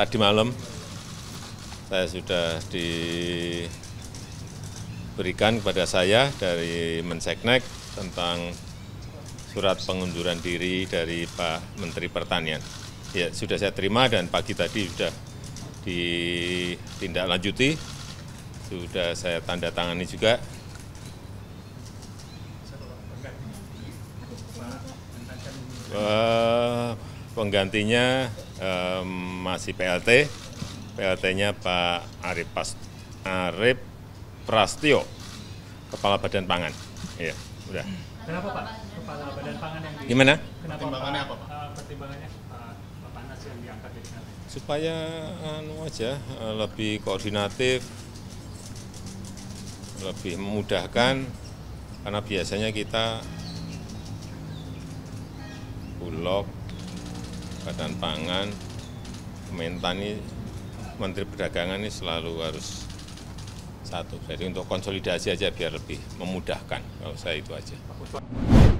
tadi malam saya sudah diberikan kepada saya dari Menseknek tentang surat pengunduran diri dari Pak Menteri Pertanian. Ya, sudah saya terima dan pagi tadi sudah ditindaklanjuti, sudah saya tanda tangani juga. Uh, penggantinya eh, masih PLT, PLT-nya Pak Arif, Pas, Arif Prastio, Kepala Badan Pangan. Iya, udah. Kenapa Pak? Kepala Badan Pangan yang di... Gimana? Kenapa, pertimbangannya apa Pak? Eh, pertimbangannya eh, Pak Panas yang diangkat dari sana? Supaya anu aja, eh, lebih koordinatif, lebih memudahkan, karena biasanya kita bulog, badan pangan Kementan ini Menteri Perdagangan ini selalu harus satu. Jadi untuk konsolidasi aja biar lebih memudahkan. Kalau saya itu aja.